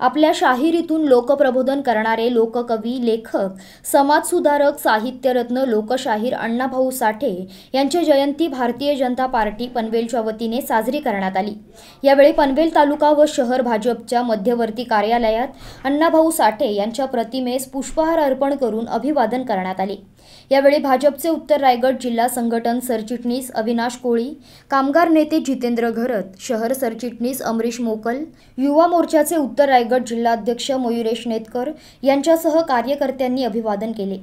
आपल्या शाहिरीतून लोकप्रबोधन करणारे लोककवी लेखक समाजसुधारक साहित्यरत्न लोकशाहीर अण्णाभाऊ साठे यांची जयंती भारतीय जनता पार्टी पनवेलच्या वतीने साजरी करण्यात आली यावेळी पनवेल तालुका व शहर भाजपच्या मध्यवर्ती कार्यालयात अण्णाभाऊ साठे यांच्या प्रतिमेस पुष्पहार अर्पण करून अभिवादन करण्यात आले यावेळी भाजपचे उत्तर रायगड जिल्हा संघटन सरचिटणीस अविनाश कोळी कामगार नेते जितेंद्र घरत शहर सरचिटणीस अमरीश मोकल युवा मोर्चाचे उत्तर राय रायगड जिल्हाध्यक्ष मयुरेश नेतकर यांच्यासह कार्यकर्त्यांनी अभिवादन केले